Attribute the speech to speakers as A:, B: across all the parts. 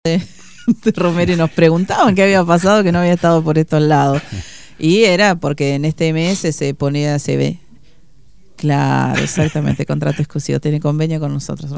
A: de, Romero y nos preguntaban qué había pasado que no había estado por estos lados. Y era porque en este mes se ponía, se ve. Claro, exactamente, contrato exclusivo, tiene convenio con nosotros.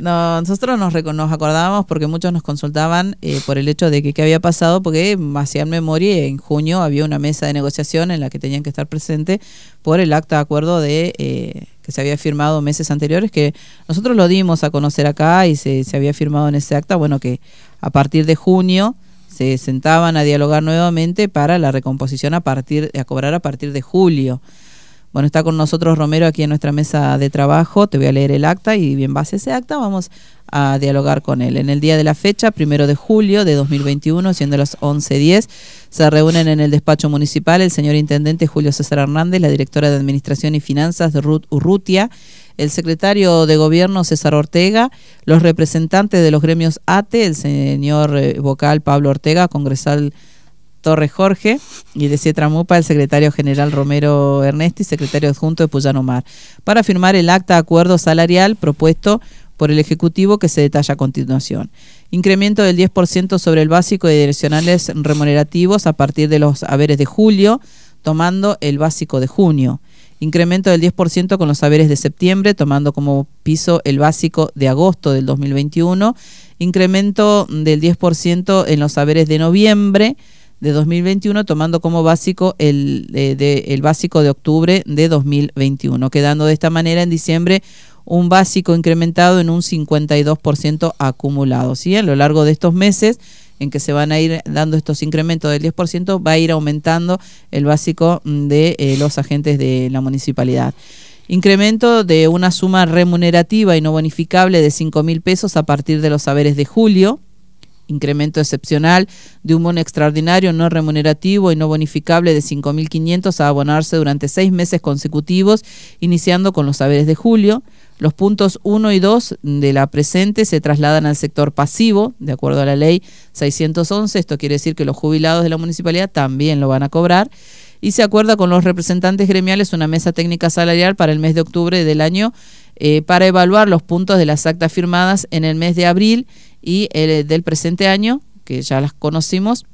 A: No, nosotros nos, acordábamos porque muchos nos consultaban eh, por el hecho de que qué había pasado, porque hacían memoria, en junio había una mesa de negociación en la que tenían que estar presentes por el acta de acuerdo de... Eh, que se había firmado meses anteriores, que nosotros lo dimos a conocer acá y se, se había firmado en ese acta, bueno, que a partir de junio se sentaban a dialogar nuevamente para la recomposición a partir a cobrar a partir de julio. Bueno, está con nosotros Romero aquí en nuestra mesa de trabajo. Te voy a leer el acta y en base a ese acta vamos a dialogar con él. En el día de la fecha, primero de julio de 2021, siendo las 11.10, se reúnen en el despacho municipal el señor intendente Julio César Hernández, la directora de Administración y Finanzas Ruth Urrutia, el secretario de Gobierno César Ortega, los representantes de los gremios ATE, el señor eh, vocal Pablo Ortega, congresal Torre Jorge y de Mupa el secretario general Romero Ernesti, secretario adjunto de Puyano Mar, para firmar el acta acuerdo salarial propuesto por el Ejecutivo que se detalla a continuación. Incremento del 10% sobre el básico de direccionales remunerativos a partir de los haberes de julio, tomando el básico de junio. Incremento del 10% con los haberes de septiembre, tomando como piso el básico de agosto del 2021. Incremento del 10% en los haberes de noviembre de 2021, tomando como básico el, eh, de, el básico de octubre de 2021, quedando de esta manera en diciembre un básico incrementado en un 52% acumulado. ¿sí? A lo largo de estos meses en que se van a ir dando estos incrementos del 10%, va a ir aumentando el básico mm, de eh, los agentes de la municipalidad. Incremento de una suma remunerativa y no bonificable de 5 mil pesos a partir de los saberes de julio incremento excepcional de un bono extraordinario no remunerativo y no bonificable de 5.500 a abonarse durante seis meses consecutivos, iniciando con los saberes de julio. Los puntos 1 y 2 de la presente se trasladan al sector pasivo, de acuerdo a la ley 611. Esto quiere decir que los jubilados de la municipalidad también lo van a cobrar. Y se acuerda con los representantes gremiales una mesa técnica salarial para el mes de octubre del año eh, para evaluar los puntos de las actas firmadas en el mes de abril y el eh, del presente año, que ya las conocimos,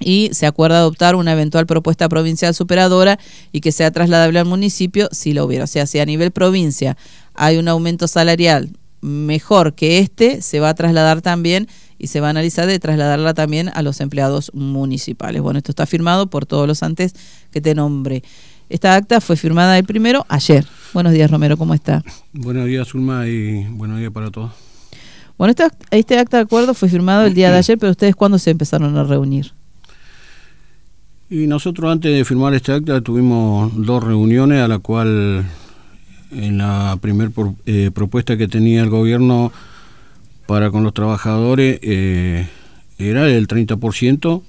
A: y se acuerda adoptar una eventual propuesta provincial superadora y que sea trasladable al municipio si lo hubiera. O sea, si a nivel provincia hay un aumento salarial mejor que este, se va a trasladar también y se va a analizar de trasladarla también a los empleados municipales. Bueno, esto está firmado por todos los antes que te nombre. Esta acta fue firmada el primero ayer. Buenos días, Romero, ¿cómo está?
B: Buenos días, Zulma, y buenos días para todos.
A: Bueno, este, este acta de acuerdo fue firmado el día de ayer, pero ustedes cuándo se empezaron a reunir?
B: Y nosotros antes de firmar este acta tuvimos dos reuniones a la cual en la primera eh, propuesta que tenía el gobierno para con los trabajadores eh, era el 30%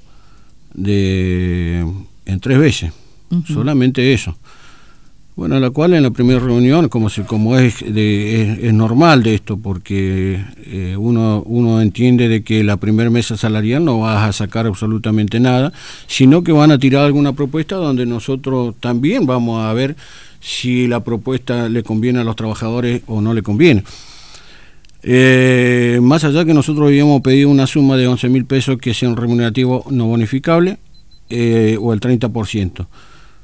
B: de en tres veces, solamente eso. Bueno, la cual en la primera reunión, como, como es, es, normal de esto, porque eh, uno, entiende de que la primera mesa salarial no vas a sacar absolutamente nada, sino que van a tirar alguna propuesta donde nosotros también vamos a ver si la propuesta le conviene a los trabajadores o no le conviene. Eh, más allá que nosotros habíamos pedido una suma de 11 mil pesos que sea un remunerativo no bonificable eh, o el 30%.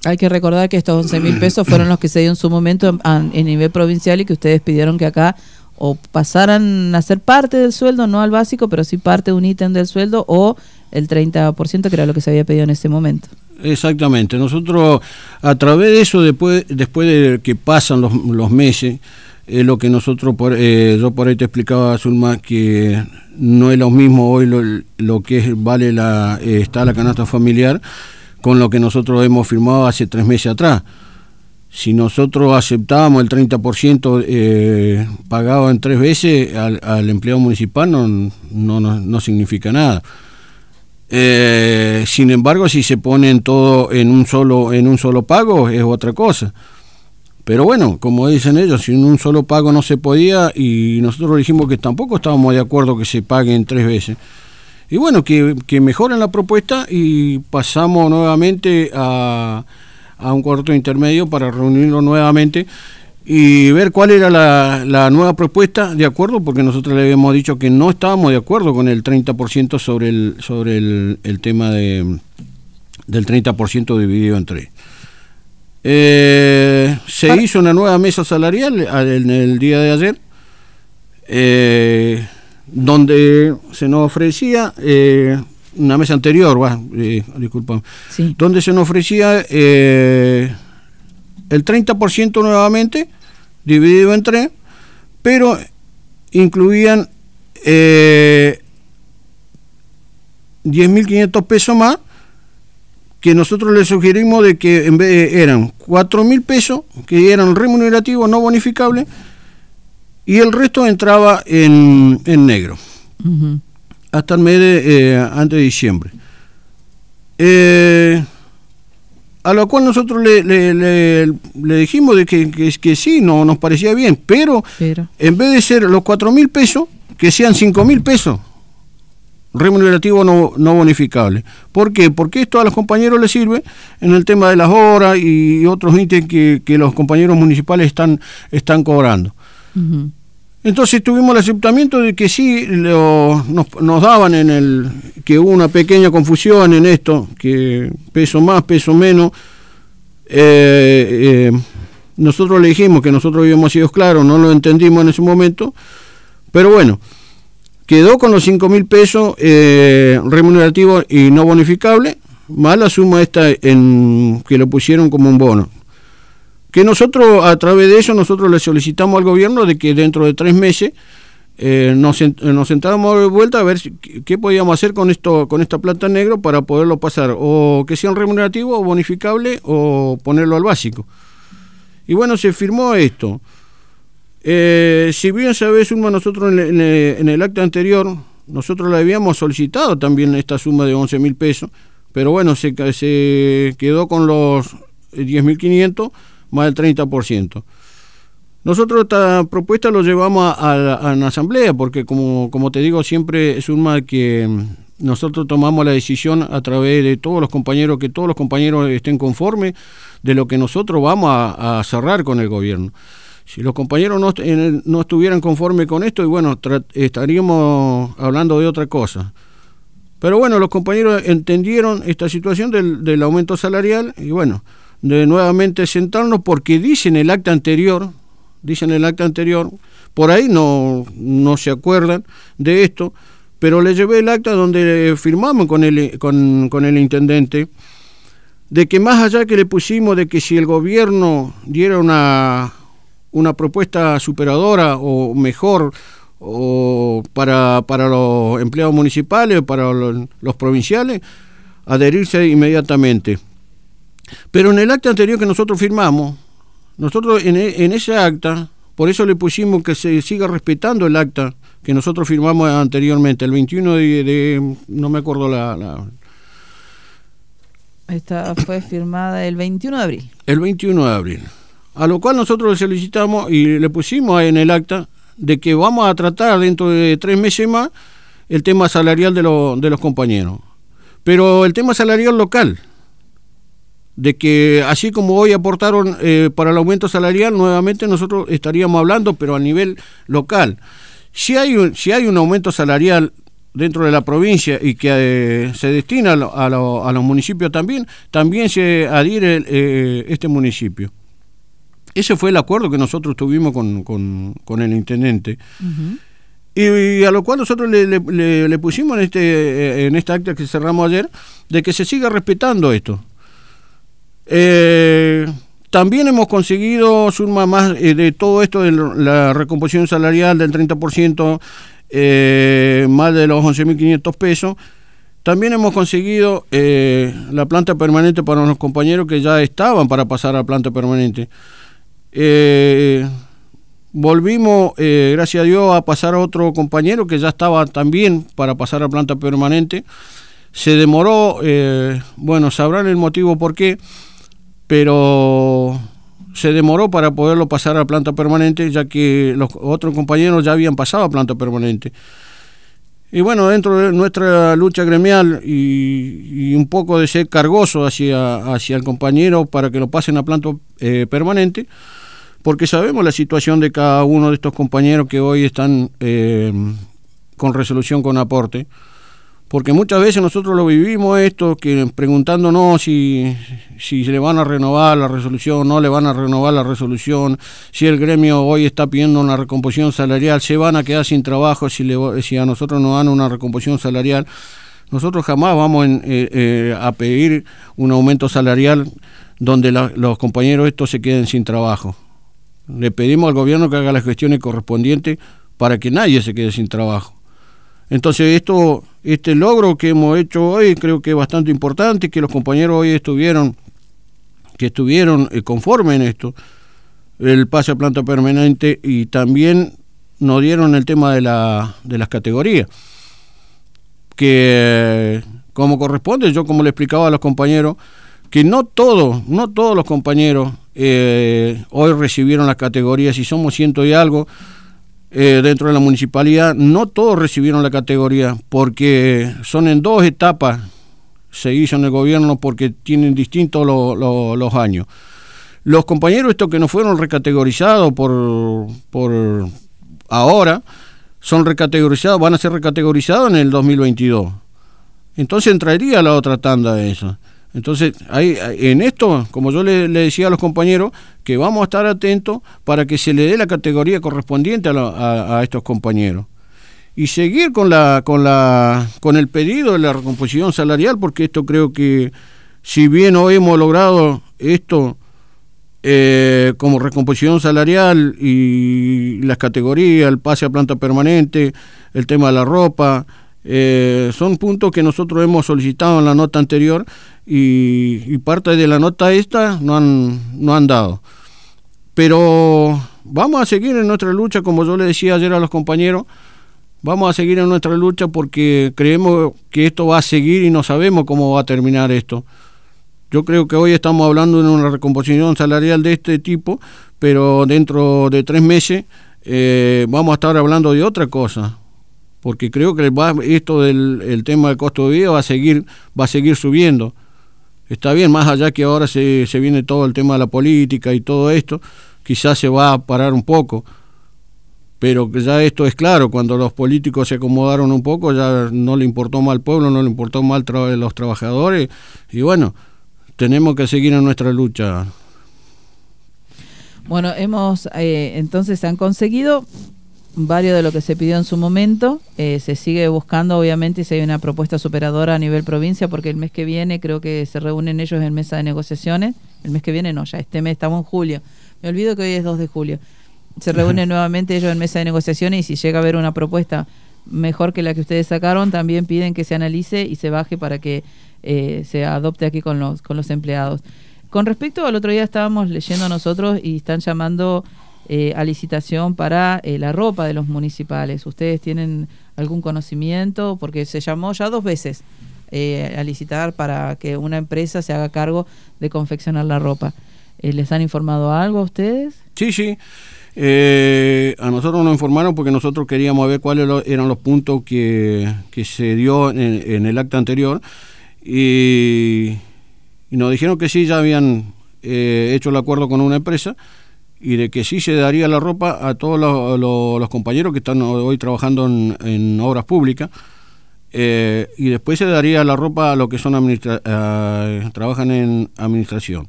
A: Hay que recordar que estos 11 mil pesos fueron los que se dio en su momento en, nivel provincial y que ustedes pidieron que acá o pasaran a ser parte del sueldo, no al básico, pero sí parte de un ítem del sueldo o el 30%, que era lo que se había pedido en ese momento.
B: Exactamente. Nosotros, a través de eso, después, después de que pasan los, meses, es lo que nosotros, eh, yo por ahí te explicaba, Zulma, que no es lo mismo hoy lo, que vale la, eh, está la canasta familiar con lo que nosotros hemos firmado hace tres meses atrás. Si nosotros aceptábamos el 30% eh, pagado en tres veces al, empleado municipal, no, no, significa nada. Eh, sin embargo, si se ponen todo en un solo en un solo pago es otra cosa. Pero bueno, como dicen ellos, en un solo pago no se podía y nosotros dijimos que tampoco estábamos de acuerdo que se paguen tres veces y bueno, que, que mejoren la propuesta y pasamos nuevamente a, un cuarto intermedio para reunirlo nuevamente y ver cuál era la, nueva propuesta de acuerdo, porque nosotros le habíamos dicho que no estábamos de acuerdo con el 30% sobre el, sobre el, tema de, del 30% dividido en tres. Eh, se hizo una nueva mesa salarial en el día de ayer. Eh, donde se nos ofrecía eh, una mesa anterior, eh, donde se nos ofrecía eh, el 30% nuevamente, dividido en tres, pero incluían 10.500 pesos más, que nosotros les sugerimos de que en vez eran 4.000 pesos, que eran remunerativos, no bonificables, y el resto entraba en, negro hasta el mes de, eh, antes de diciembre. Eh, a lo cual nosotros le, le, dijimos de que, que, sí, no nos parecía bien, pero, en vez de ser los cuatro mil pesos, que sean cinco mil pesos remunerativo no, no bonificable. ¿Por qué? Porque esto a los compañeros les sirve en el tema de las horas y otros ítems que, los compañeros municipales están, están cobrando. Entonces tuvimos el aceptamiento de que sí, nos, daban en el que hubo una pequeña confusión en esto, que peso más, peso menos. Eh, eh, nosotros le dijimos que nosotros habíamos sido claros, no lo entendimos en ese momento, pero bueno, quedó con los 5 mil pesos eh, remunerativos y no bonificable, más la suma esta en, que lo pusieron como un bono que nosotros a través de eso, nosotros le solicitamos al gobierno de que dentro de tres meses eh, nos, nos sentáramos de vuelta a ver qué podíamos hacer con esto con esta plata negra para poderlo pasar o que sea un remunerativo o bonificable o ponerlo al básico y bueno se firmó esto eh, si bien se suma nosotros en el, acto anterior nosotros le habíamos solicitado también esta suma de 11 mil pesos pero bueno se, se quedó con los 10.500 más del 30%. Nosotros esta propuesta lo llevamos a, la asamblea porque, como, como, te digo, siempre es un mal que mm, nosotros tomamos la decisión a través de todos los compañeros, que todos los compañeros estén conformes de lo que nosotros vamos a, cerrar con el gobierno. Si los compañeros no, estuvieran conformes con esto, y bueno, estaríamos hablando de otra cosa. Pero bueno, los compañeros entendieron esta situación del aumento salarial y bueno, de nuevamente sentarnos porque dicen el acta anterior, dicen el acta anterior, por ahí no, se acuerdan de esto, pero le llevé el acta donde eh, firmamos con el, con, el intendente de que más allá que le pusimos de que si el gobierno diera una, propuesta superadora o mejor o para, los empleados municipales, o para los provinciales, adherirse inmediatamente. Pero en el acta anterior que nosotros firmamos, nosotros e, en, ese acta, por eso le pusimos que se siga respetando el acta que nosotros firmamos anteriormente, el 21 de, no me acuerdo la,
A: esta fue firmada el 21 de abril.
B: El 21 de abril. A lo cual nosotros le solicitamos y le pusimos en el acta de que vamos a tratar dentro de tres meses más el tema salarial de los compañeros. Pero el tema salarial local, de que así como hoy aportaron eh, para el aumento salarial, nuevamente nosotros estaríamos hablando, pero a nivel local. Si hay un, si hay un aumento salarial dentro de la provincia y que eh, se destina a, los municipios también, también se adhiere eh, este municipio. Ese fue el acuerdo que nosotros tuvimos con, con, el intendente. y, a lo cual nosotros le, pusimos en, este, en esta acta que cerramos ayer, de que se siga respetando esto. Eh, también hemos conseguido, suma más eh, de todo esto de la recomposición salarial del 30%, eh, más de los 11.500 pesos. También hemos conseguido eh, la planta permanente para los compañeros que ya estaban para pasar a planta permanente. volvimos, gracias a Dios, a pasar a otro compañero que ya estaba también para pasar a planta permanente. Se demoró, bueno, sabrán el motivo por qué pero se demoró para poderlo pasar a planta permanente, ya que los otros compañeros ya habían pasado a planta permanente. Y bueno, dentro de nuestra lucha gremial y, un poco de ser cargoso hacia, el compañero para que lo pasen a planta eh, permanente, porque sabemos la situación de cada uno de estos compañeros que hoy están eh, con resolución con aporte porque muchas veces nosotros lo vivimos esto, que preguntándonos si, le van a renovar la resolución, no le van a renovar la resolución, si el gremio hoy está pidiendo una recomposición salarial, se van a quedar sin trabajo si, si a nosotros no dan una recomposición salarial. Nosotros jamás vamos eh, eh, a pedir un aumento salarial donde los compañeros estos se queden sin trabajo. Le pedimos al gobierno que haga las gestiones correspondientes para que nadie se quede sin trabajo. Entonces esto este logro que hemos hecho hoy creo que es bastante importante, que los compañeros hoy estuvieron, que estuvieron eh, conformes en esto, el pase a planta permanente y también nos dieron el tema de, de las categorías, que como corresponde, yo como le explicaba a los compañeros, que no todos, no todos los compañeros eh, hoy recibieron las categorías, y somos ciento y algo, eh, dentro de la municipalidad, no todos recibieron la categoría porque son en dos etapas se hizo en el gobierno porque tienen distintos los años. Los compañeros estos que no fueron recategorizados por, por ahora, son recategorizados, van a ser recategorizados en el 2022. Entonces entraría la otra tanda de eso. Entonces, hay, en esto, como yo le, le decía a los compañeros, vamos a estar atentos para que se le dé la categoría correspondiente a, estos compañeros y seguir con la con la con el pedido de la recomposición salarial porque esto creo que si bien hoy hemos logrado esto eh, como recomposición salarial y las categorías, el pase a planta permanente, el tema de la ropa, eh, son puntos que nosotros hemos solicitado en la nota anterior y, y parte de la nota esta no han, no han dado. Pero vamos a seguir en nuestra lucha, como yo le decía ayer a los compañeros, vamos a seguir en nuestra lucha porque creemos que esto va a seguir y no sabemos cómo va a terminar esto. Yo creo que hoy estamos hablando de una recomposición salarial de este tipo, pero dentro de tres meses eh, vamos a estar hablando de otra cosa, porque creo que esto del el tema del costo de vida va a seguir, va a seguir subiendo está bien, más allá que ahora se, se viene todo el tema de la política y todo esto, quizás se va a parar un poco, pero ya esto es claro, cuando los políticos se acomodaron un poco, ya no le importó mal al pueblo, no le importó mal a los trabajadores, y bueno, tenemos que seguir en nuestra lucha.
A: Bueno, hemos eh, entonces han conseguido Vario de lo que se pidió en su momento. Eh, se sigue buscando, obviamente, si hay una propuesta superadora a nivel provincia, porque el mes que viene creo que se reúnen ellos en mesa de negociaciones. El mes que viene no, ya este mes estamos en julio. Me olvido que hoy es 2 de julio. Se reúnen nuevamente ellos en mesa de negociaciones y si llega a haber una propuesta mejor que la que ustedes sacaron, también piden que se analice y se baje para que eh, se adopte aquí con los, con los empleados. Con respecto al otro día estábamos leyendo nosotros y están llamando eh, a licitación para eh, la ropa de los municipales. ¿Ustedes tienen algún conocimiento? Porque se llamó ya dos veces eh, a licitar para que una empresa se haga cargo de confeccionar la ropa. ¿Les han informado algo a ustedes?
B: Sí, sí. a nosotros nos informaron porque nosotros queríamos ver cuáles eran los puntos que, se dio en, el acta anterior y, y, nos dijeron que sí, ya habían hecho el acuerdo con una empresa y de que sí se daría la ropa a todos los, compañeros que están hoy trabajando en, obras públicas. Eh, y después se daría la ropa a los que son trabajan en administración.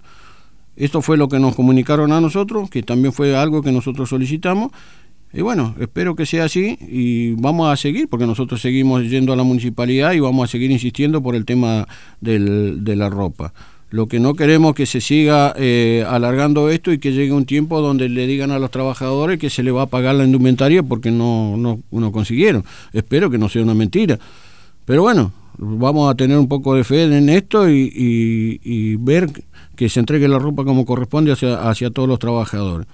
B: Esto fue lo que nos comunicaron a nosotros, que también fue algo que nosotros solicitamos. Y bueno, espero que sea así y vamos a seguir, porque nosotros seguimos yendo a la municipalidad y vamos a seguir insistiendo por el tema del, de la ropa. Lo que no queremos que se siga eh, alargando esto y que llegue un tiempo donde le digan a los trabajadores que se les va a pagar la indumentaria porque no, no, consiguieron. Espero que no sea una mentira. Pero bueno, vamos a tener un poco de fe en esto y, ver que se entregue la ropa como corresponde hacia, todos los trabajadores.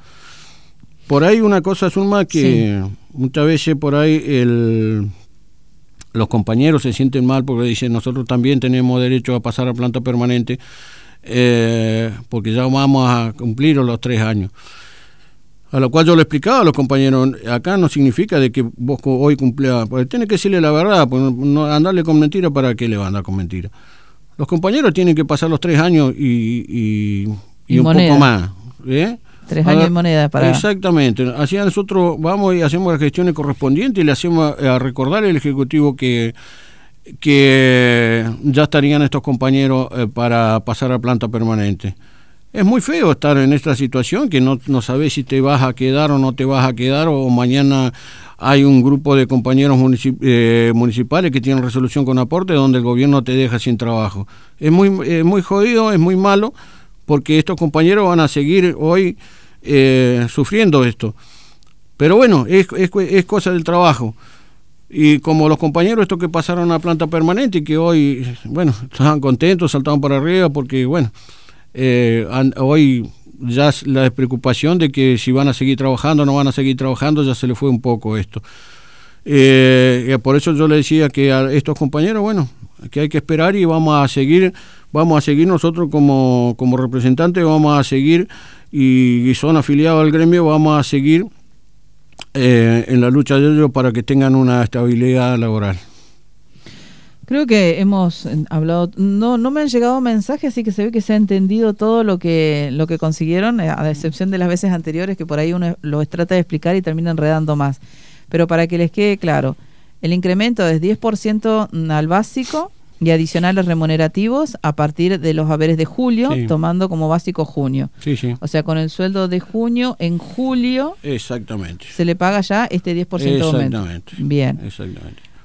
B: Por ahí una cosa, Zulma, que muchas veces por ahí el los compañeros se sienten mal porque dicen nosotros también tenemos derecho a pasar a planta permanente eh, porque ya vamos a cumplir los tres años. A lo cual yo le explicaba a los compañeros, acá no significa de que vos hoy cumplea, pues tiene que decirle la verdad, pues no, andarle con mentira, ¿para qué le va a andar con mentira? Los compañeros tienen que pasar los tres años y, y, y, un poco más. ¿eh? Tres años moneda para... Exactamente. Así nosotros vamos y hacemos las gestiones correspondientes y le hacemos eh, a recordar al Ejecutivo que que ya estarían estos compañeros eh, para pasar a planta permanente. Es muy feo estar en esta situación que no, no sabes si te vas a quedar o no te vas a quedar o mañana hay un grupo de compañeros eh, municipales que tienen resolución con aporte donde el gobierno te deja sin trabajo. Es muy, muy jodido, es muy malo porque estos compañeros van a seguir hoy eh, sufriendo esto. Pero bueno, es, es, cosa del trabajo. Y como los compañeros, estos que pasaron a planta permanente y que hoy, bueno, estaban contentos, saltaban para arriba, porque bueno, eh, hoy ya la despreocupación de que si van a seguir trabajando o no van a seguir trabajando, ya se le fue un poco esto. Eh, por eso yo le decía que a estos compañeros, bueno, que hay que esperar y vamos a seguir vamos a seguir nosotros como, como representantes, vamos a seguir y, son afiliados al gremio, vamos a seguir eh, en la lucha de ellos para que tengan una estabilidad laboral.
A: Creo que hemos eh, hablado, no, no me han llegado mensajes, así que se ve que se ha entendido todo lo que, lo que consiguieron, eh, a excepción de las veces anteriores que por ahí uno los trata de explicar y termina enredando más. Pero para que les quede claro, el incremento es 10% al básico, y adicionales remunerativos a partir de los haberes de julio, tomando como básico junio. Sí, sí. O sea, con el sueldo de junio, en julio.
B: Exactamente.
A: Se le paga ya este 10% de aumento. Bien.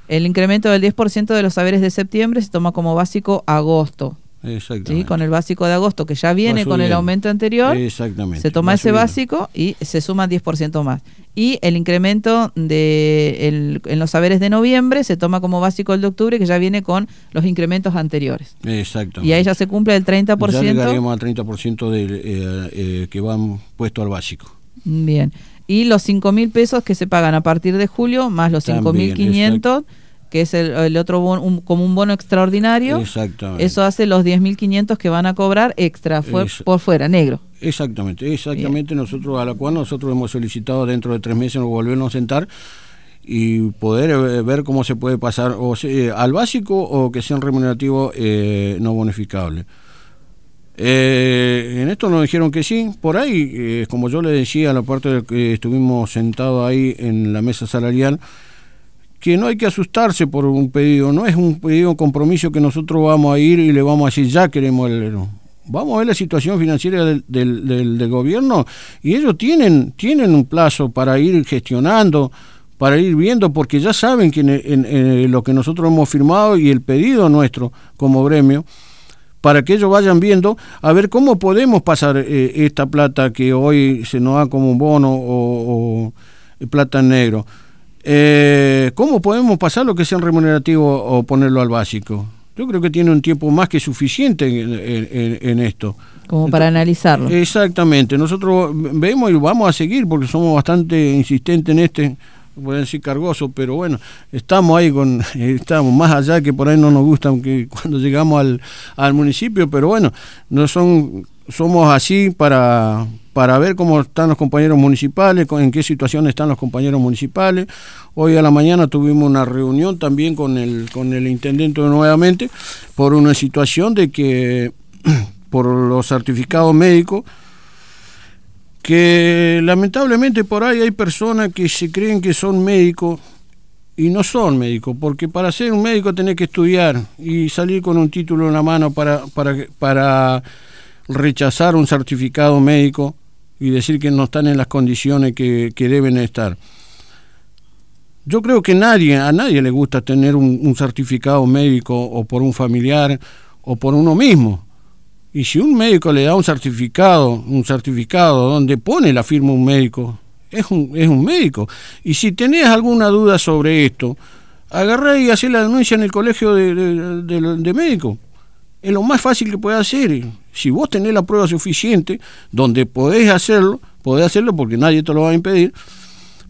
A: El incremento del 10% de los haberes de septiembre se toma como básico agosto. Exactamente. Con el básico de agosto, que ya viene con el aumento anterior. Se toma ese básico y se suma 10% más y el incremento de el, en los saberes de noviembre se toma como básico el de octubre, que ya viene con los incrementos anteriores.
B: Exacto. Y ahí
A: ya se cumple el 30%. Ya llegaremos
B: al 30% eh, eh, que van puesto al básico.
A: Bien. Y los 5.000 mil pesos que se pagan a partir de julio, más los 5.500 que es el, otro como un bono extraordinario. Exactamente. Eso hace los 10.500 que van a cobrar extra, por fuera, negro.
B: Exactamente, exactamente. Nosotros, a la cual nosotros hemos solicitado dentro de tres meses nos volvemos a sentar y poder eh, ver cómo se puede pasar eh, al básico o que sea un remunerativo eh, no bonificable. en esto nos dijeron que sí, por ahí, como yo le decía, ...a la parte de que estuvimos sentados ahí en la mesa salarial, que no hay que asustarse por un pedido, no es un pedido un compromiso que nosotros vamos a ir y le vamos a decir ya queremos el Vamos a ver la situación financiera del, gobierno y ellos tienen, tienen un plazo para ir gestionando, para ir viendo, porque ya saben que eh, lo que nosotros hemos firmado y el pedido nuestro como gremio, para que ellos vayan viendo a ver cómo podemos pasar eh, esta plata que hoy se nos da como un bono o, o eh, plata en negro eh, ¿Cómo podemos pasar lo que sea remunerativo o ponerlo al básico? Yo creo que tiene un tiempo más que suficiente en, esto.
A: Como para analizarlo.
B: Exactamente. Nosotros vemos y vamos a seguir porque somos bastante insistentes en este voy decir cargoso, pero bueno, estamos ahí con, eh, estamos más allá que por ahí no nos gusta, aunque cuando llegamos al, municipio, pero bueno, no son, somos así para, para ver cómo están los compañeros municipales, en qué situación están los compañeros municipales. Hoy a la mañana tuvimos una reunión también con el, con el intendente nuevamente por una situación de que por los certificados médicos que lamentablemente por ahí hay personas que se creen que son médicos y no son médicos, porque para ser un médico tenés que estudiar y salir con un título en la mano para, para, para rechazar un certificado médico y decir que no están en las condiciones que, deben estar. Yo creo que nadie, a nadie le gusta tener un certificado médico o por un familiar o por uno mismo. Y si un médico le da un certificado, un certificado donde pone la firma un médico, es un, médico. Y si tenés alguna duda sobre esto, agarré y hacé la denuncia en el colegio de, médicos. Es lo más fácil que puede hacer. Si vos tenés la prueba suficiente, donde podés hacerlo, podés hacerlo porque nadie te lo va a impedir,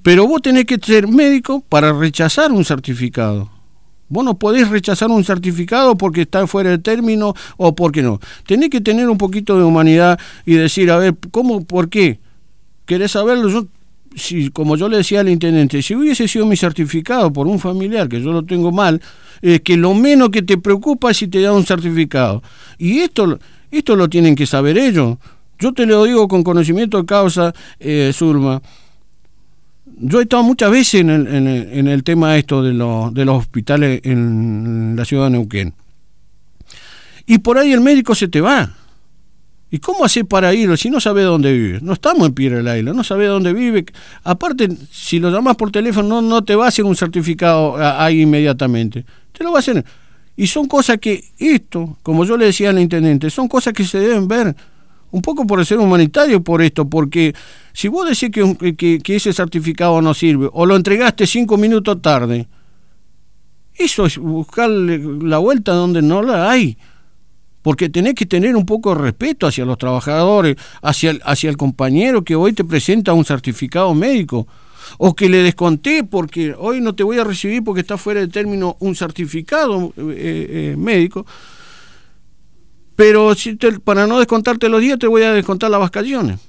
B: pero vos tenés que ser médico para rechazar un certificado. Vos no podés rechazar un certificado porque está fuera de término o porque no. Tenés que tener un poquito de humanidad y decir, a ver, ¿cómo? ¿Por qué? ¿Querés saberlo? Yo, si, como yo le decía al intendente, si hubiese sido mi certificado por un familiar, que yo lo tengo mal, es que lo menos que te preocupa es si te da un certificado. Y esto, esto lo tienen que saber ellos. Yo te lo digo con conocimiento de causa, eh, Zulma yo he estado muchas veces en el, en tema esto de, los hospitales en la ciudad de Neuquén. Y por ahí el médico se te va. ¿Y cómo hace para irlo si no sabe dónde vive? No estamos en Piedra del Aire, no sabe dónde vive. Aparte, si lo llamas por teléfono, no, no te va a hacer un certificado ahí inmediatamente. Te lo va a hacer. Y son cosas que esto, como yo le decía al intendente, son cosas que se deben ver un poco por el ser humanitario por esto, porque si vos decís que, ese certificado no sirve o lo entregaste cinco minutos tarde, eso es buscar la vuelta donde no la hay. Porque tenés que tener un poco de respeto hacia los trabajadores, hacia el, compañero que hoy te presenta un certificado médico. O que le desconté porque hoy no te voy a recibir porque está fuera de término un certificado eh, eh, médico. Pero si para no descontarte los días, te voy a descontar las vacaciones.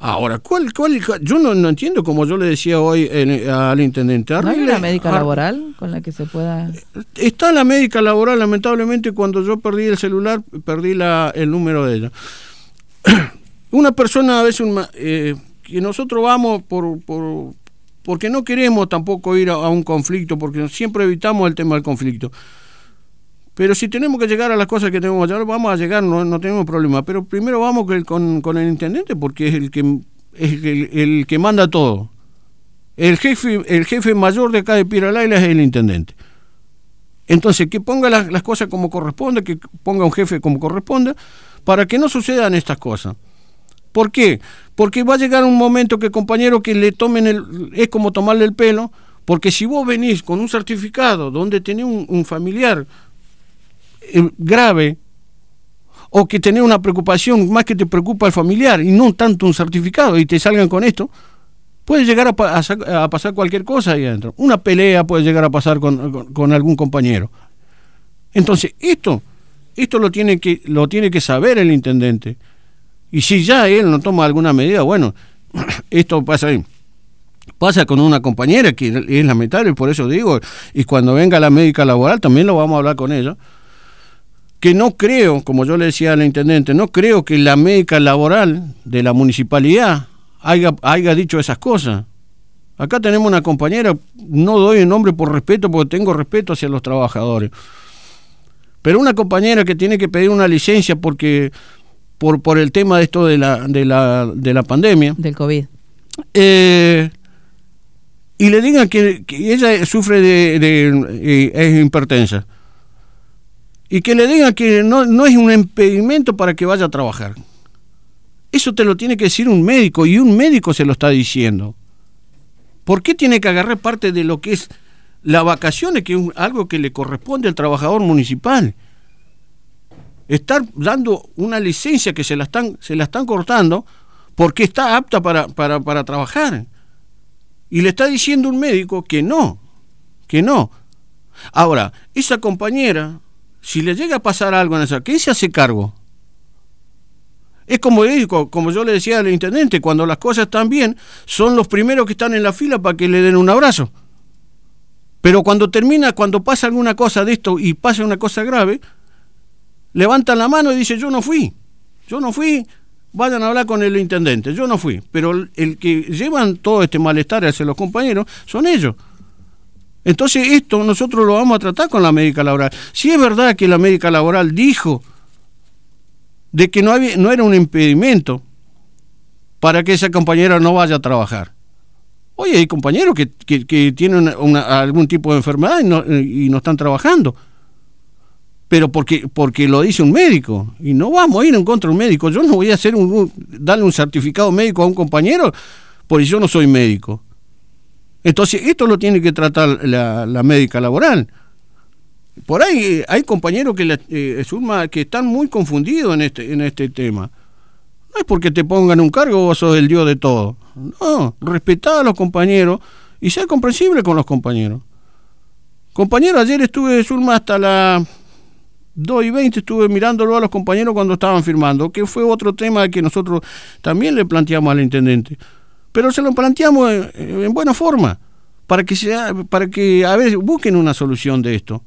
B: Ahora, ¿cuál, cuál, Yo no, entiendo, como yo le decía hoy al intendente. ¿No hay una médica
A: laboral con la que se pueda...?
B: Está la médica laboral, lamentablemente, cuando yo perdí el celular, perdí el número de ella. Una persona, a veces, eh, que nosotros vamos por, por, porque no queremos tampoco ir a un conflicto, porque siempre evitamos el tema del conflicto. Pero si tenemos que llegar a las cosas que tenemos que vamos a llegar, no, tenemos problema. Pero primero vamos con, con el intendente porque es el que es el, que manda todo. El jefe, el jefe mayor de acá de Piralaila es el intendente. Entonces, que ponga las, cosas como corresponde, que ponga un jefe como corresponda, para que no sucedan estas cosas. ¿Por qué? Porque va a llegar un momento que compañero que le tomen el... es como tomarle el pelo, porque si vos venís con un certificado donde tiene un familiar eh, grave o que tenés una preocupación más que te preocupa el familiar y no tanto un certificado y te salgan con esto, puede llegar a, pasar cualquier cosa ahí adentro. Una pelea puede llegar a pasar con, algún compañero. Entonces, esto, esto lo tiene que, lo tiene que saber el intendente. Y si ya él no toma alguna medida, bueno, esto pasa ahí. Pasa con una compañera que es lamentable, por eso digo, y cuando venga la médica laboral también lo vamos a hablar con ella que no creo, como yo le decía al intendente, no creo que la médica laboral de la municipalidad haya, haya dicho esas cosas. Acá tenemos una compañera, no doy el nombre por respeto, porque tengo respeto hacia los trabajadores. Pero una compañera que tiene que pedir una licencia porque por, por el tema de esto de la, de la, de la pandemia. Del COVID. Eh, y le digan que, ella sufre de, de, eh, es y que le digan que no, es un impedimento para que vaya a trabajar. Eso te lo tiene que decir un médico y un médico se lo está diciendo. ¿Por qué tiene que agarrar parte de lo que es la vacaciones, que es algo que le corresponde al trabajador municipal? Estar dando una licencia que se la están, se la están cortando porque está apta para, para trabajar. Y le está diciendo un médico que no, que no. Ahora, esa compañera si le llega a pasar algo en esa, ¿quién se hace cargo? Es como, como yo le decía al intendente, cuando las cosas están bien, son los primeros que están en la fila para que le den un abrazo. Pero cuando termina, cuando pasa alguna cosa de esto y pasa una cosa grave, levantan la mano y dicen, yo no fui, yo no fui, vayan a hablar con el intendente, yo no fui. Pero el que llevan todo este malestar hacia los compañeros son ellos. Entonces esto nosotros lo vamos a tratar con la médica laboral. Si es verdad que la médica laboral dijo de que no, había, no era un impedimento para que esa compañera no vaya a trabajar. Oye, hay compañeros que, tienen algún tipo de enfermedad y no, están trabajando pero porque, porque lo dice un médico. Y no vamos a ir en contra de un médico. Yo no voy a hacer un, darle un certificado médico a un compañero porque yo no soy médico. Entonces, esto lo tiene que tratar la, médica laboral. Por ahí eh, hay compañeros que, eh, que están muy confundidos en este, en este tema. No es porque te pongan un cargo vos sos el dios de todo. No, respetá a los compañeros y sea comprensible con los compañeros. Compañero, ayer estuve de Zulma hasta las 2 y 20, estuve mirándolo a los compañeros cuando estaban firmando, que fue otro tema que nosotros también le planteamos al intendente pero se lo planteamos eh, eh, en, buena forma, para que, sea, para que a veces busquen una solución de esto.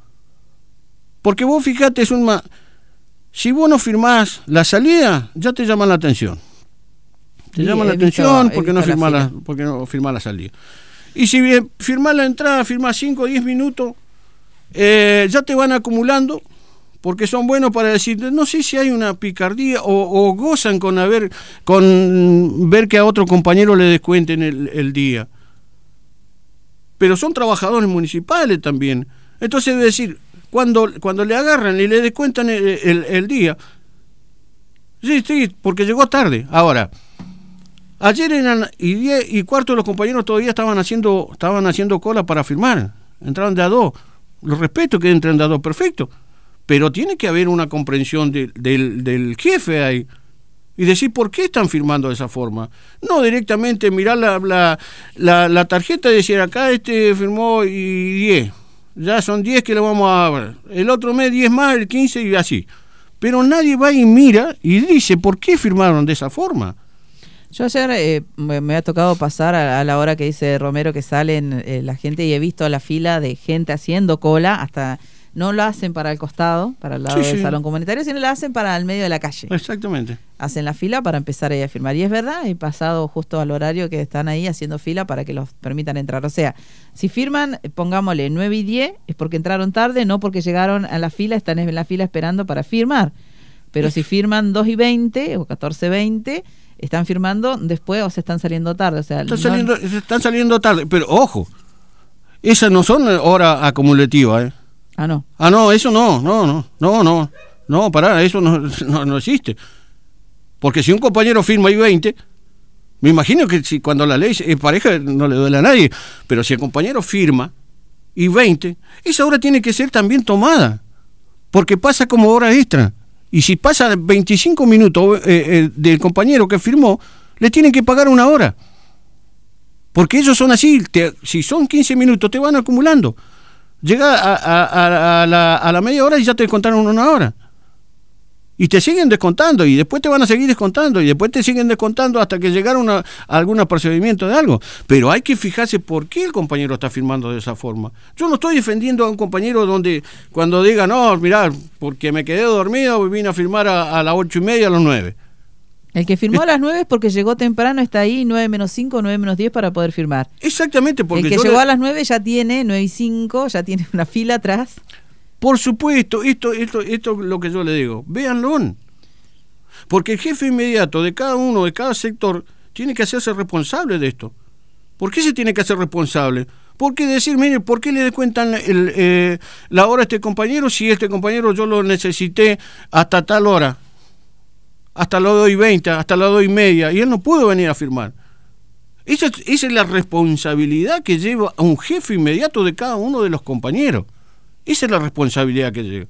B: Porque vos fijate, es un... Si vos no firmás la salida, ya te llama la atención. Te llama llaman la atención porque no, firmás la, porque no firmás la salida. Y si firmás la entrada, firmás 5 o 10 minutos, eh, ya te van acumulando porque son buenos para decir, no sé si hay una picardía o, gozan con haber con ver que a otro compañero le descuenten el, día. Pero son trabajadores municipales también. Entonces, es decir, cuando, cuando le agarran y le descuentan el, día, sí, sí, porque llegó tarde. Ahora, ayer eran y, y cuarto los compañeros todavía estaban haciendo, estaban haciendo cola para firmar, entraron de a dos. los respeto que entren de a dos, perfecto pero tiene que haber una comprensión del, jefe ahí. Y decir por qué están firmando de esa forma. No directamente mirar la, la, tarjeta y decir acá este firmó y 10. Ya son 10 que lo vamos a. El otro mes 10 más, el 15 y así. Pero nadie va y mira y dice por qué firmaron de esa forma.
A: Yo ayer eh, me, ha tocado pasar a, la hora que dice Romero que salen eh, la gente y he visto la fila de gente haciendo cola hasta no lo hacen para el costado, para el lado del salón comunitario, sino lo hacen para el medio de la calle. Exactamente. Hacen la fila para empezar ahí a firmar. Y es verdad, he pasado justo al horario que están ahí haciendo fila para que los permitan entrar. O sea, si firman, eh, pongámosle 9 y 10, es porque entraron tarde, no porque llegaron a la fila, están en la fila esperando para firmar. Pero si firman dos y 20 o 14 y 20, están firmando después o se están saliendo tarde. O sea, están, saliendo,
B: están saliendo tarde, pero ojo, esas no son horas acumulativas. ¿eh? Ah, no. Ah, no, eso no, no, no, no, no, no, pará, eso no, no, existe. Porque si un compañero firma Y 20, me imagino que si cuando la ley es pareja no le duele a nadie, pero si el compañero firma y 20, esa hora tiene que ser también tomada, porque pasa como hora extra. Y si pasa 25 minutos eh, eh, del compañero que firmó, le tienen que pagar una hora. Porque ellos son así, si son 15 minutos te van acumulando. Llega a, a, la, a, la, media hora y ya te descontaron una hora. Y te siguen descontando y después te van a seguir descontando y después te siguen descontando hasta que llegaron a, algún procedimiento de algo. Pero hay que fijarse por qué el compañero está firmando de esa forma. Yo no estoy defendiendo a un compañero donde cuando diga, no, mirá, porque me quedé dormido y vine a firmar a, las ocho y media, a las nueve.
A: El que firmó a las 9 es porque llegó temprano, está ahí, 9 menos 5, 9 menos 10 para poder firmar. Exactamente, porque. El que llegó a las 9 ya tiene 9 y 5, ya tiene una fila atrás.
B: Por supuesto, esto, esto, esto es lo que yo le digo. Véanlo. Porque el jefe inmediato de cada uno, de cada sector, tiene que hacerse responsable de esto. ¿Por qué se tiene que hacer responsable? ¿Por qué decir, mire, ¿por qué le descuentan el, eh, la hora a este compañero si este compañero yo lo necesité hasta tal hora? hasta las doy y 20, hasta las doy y media, y él no pudo venir a firmar. Esa es, la responsabilidad que lleva a un jefe inmediato de cada uno de los compañeros. Esa es la responsabilidad que lleva.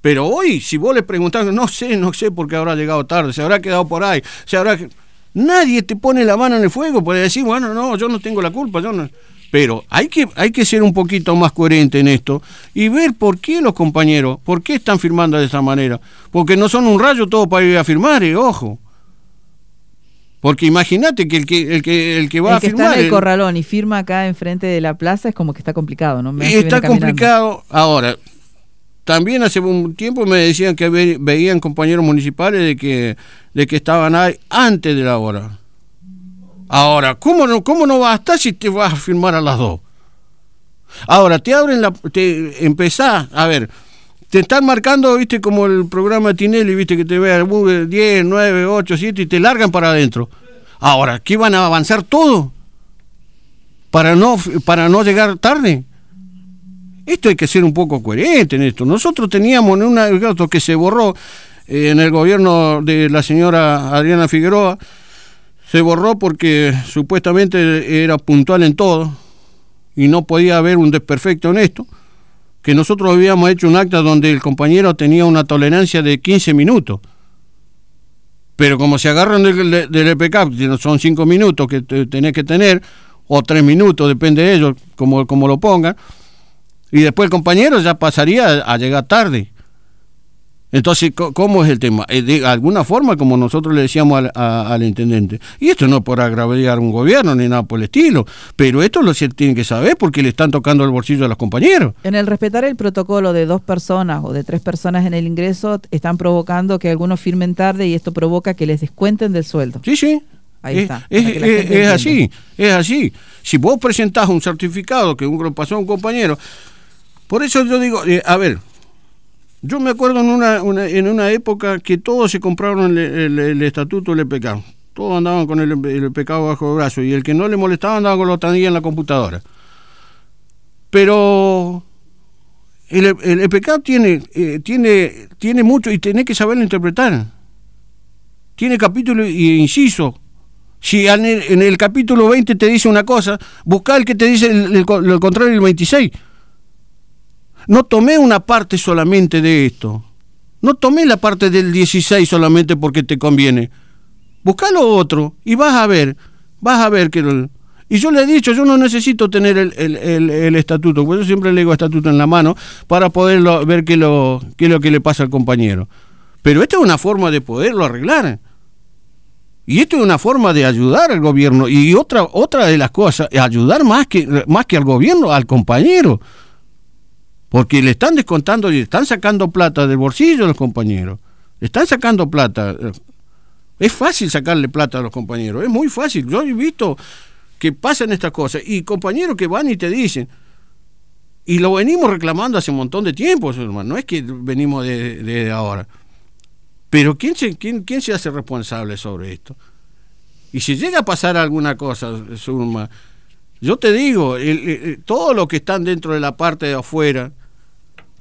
B: Pero hoy, si vos le preguntás, no sé, no sé por qué habrá llegado tarde, se habrá quedado por ahí, se habrá... Nadie te pone la mano en el fuego para decir, bueno, no, yo no tengo la culpa, yo no... Pero hay que, hay que ser un poquito más coherente en esto y ver por qué los compañeros, por qué están firmando de esta manera. Porque no son un rayo todo para ir a firmar, eh, ojo. Porque imagínate que el que, el que el que va a firmar. Está en el
A: corralón y firma acá enfrente de la plaza es como que está complicado, ¿no? Me está complicado.
B: Ahora, también hace un tiempo me decían que veían compañeros municipales de que, de que estaban ahí antes de la hora. Ahora, ¿cómo no, cómo no a estar si te vas a firmar a las dos? Ahora, te abren la. Te empezás, a ver, te están marcando, viste, como el programa Tinelli, viste, que te vea Google, 10, 9, 8, 7 y te largan para adentro. Ahora, ¿qué van a avanzar todo? Para no, para no llegar tarde. Esto hay que ser un poco coherente en esto. Nosotros teníamos en un gato que se borró eh, en el gobierno de la señora Adriana Figueroa se borró porque supuestamente era puntual en todo y no podía haber un desperfecto en esto, que nosotros habíamos hecho un acta donde el compañero tenía una tolerancia de 15 minutos. Pero como se agarran del, del e son 5 minutos que tenés que tener, o 3 minutos, depende de ellos, como, como lo pongan, y después el compañero ya pasaría a llegar tarde. Entonces, ¿cómo es el tema? Eh, de alguna forma, como nosotros le decíamos al, intendente, y esto no es por agraviar un gobierno ni nada por el estilo, pero esto lo tienen que saber porque le están tocando el bolsillo a los compañeros.
A: En el respetar el protocolo de dos personas o de tres personas en el ingreso, están provocando que algunos firmen tarde y esto provoca que les descuenten del sueldo. Sí, sí. Ahí está. Es, así,
B: es así. Si vos presentás un certificado que un, pasó a un compañero, por eso yo digo, eh, a ver, yo me acuerdo en una, en una época que todos se compraron el, estatuto del EPK. Todos andaban con el, pecado bajo el brazo y el que no le molestaba andaba con los tandillas en la computadora. Pero el, pecado EPK tiene, eh, tiene, tiene mucho y tenés que saberlo interpretar. Tiene capítulo e inciso. Si en el, capítulo 20 te dice una cosa, busca el que te dice el, el contrario del 26. No tomé una parte solamente de esto. No tomé la parte del 16 solamente porque te conviene. Buscalo otro y vas a ver, vas a ver que... Y yo le he dicho, yo no necesito tener el, estatuto, porque yo siempre le digo estatuto en la mano para poder ver qué, lo, qué es lo que le pasa al compañero. Pero esta es una forma de poderlo arreglar. Y esto es una forma de ayudar al gobierno. Y otra, otra de las cosas, ayudar más que, más que al gobierno, al compañero porque le están descontando y le están sacando plata del bolsillo a los compañeros. están sacando plata. Es fácil sacarle plata a los compañeros, es muy fácil. Yo he visto que pasan estas cosas y compañeros que van y te dicen, y lo venimos reclamando hace un montón de tiempo, hermano, no es que venimos desde de, ahora. Pero ¿quién se, quién, ¿quién se hace responsable sobre esto? Y si llega a pasar alguna cosa, Suma. yo te digo, todos los todo lo que están dentro de la parte de afuera,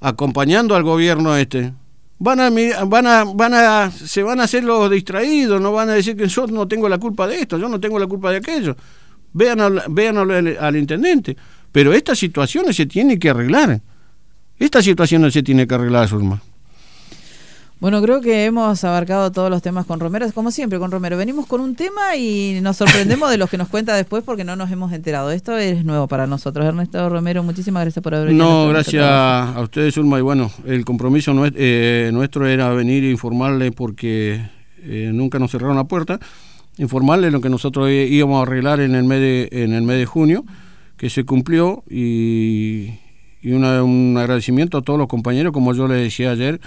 B: acompañando al gobierno este, van a, van a, van a, se van a hacer los distraídos, no van a decir que yo no tengo la culpa de esto, yo no tengo la culpa de aquello. Vean al, vean al, intendente. Pero estas situaciones se tienen que arreglar. Estas situaciones se tiene que arreglar, Surma.
A: Bueno, creo que hemos abarcado todos los temas con Romero, como siempre con Romero. Venimos con un tema y nos sorprendemos de los que nos cuenta después porque no nos hemos enterado. Esto es nuevo para nosotros. Ernesto Romero, muchísimas gracias por haber venido. No, gracias a
B: ustedes, Ulma. Y bueno, el compromiso eh, nuestro, era venir e informarle porque eh, nunca nos cerraron la puerta, informarle lo que nosotros íbamos a arreglar en el mes de, en el mes de junio, que se cumplió y, un agradecimiento a todos los compañeros, como yo les decía ayer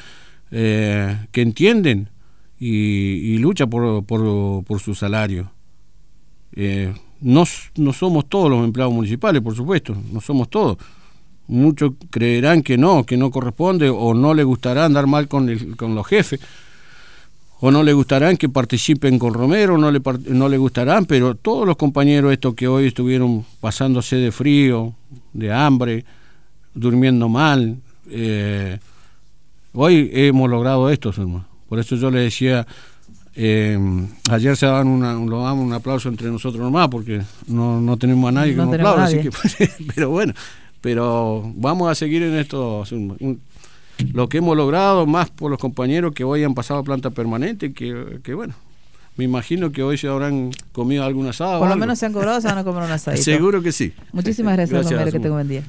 B: eh, que entienden y, y luchan por, su salario. Eh, no, somos todos los empleados municipales, por supuesto, no somos todos. Muchos creerán que no, que no corresponde o no le gustará andar mal con, con los jefes o no le gustarán que participen con Romero, no le, no le gustarán, pero todos los compañeros estos que hoy estuvieron pasándose de frío, de hambre, durmiendo mal, eh, Hoy hemos logrado esto, hermano. Por eso yo le decía, em, ayer se daban una, lo damos un aplauso entre nosotros nomás, porque no, tenemos a nadie que nos aplaude. Así que, pero bueno, pero vamos a seguir en esto. Lo que hemos logrado, más por los compañeros que hoy han pasado a planta permanente, que, bueno, me imagino que hoy se habrán comido algún asado. Por lo menos
A: se han cobrado, se van a comer un asadito. Seguro que sí. Muchísimas gracias, gracias Romero, que tengo buen día.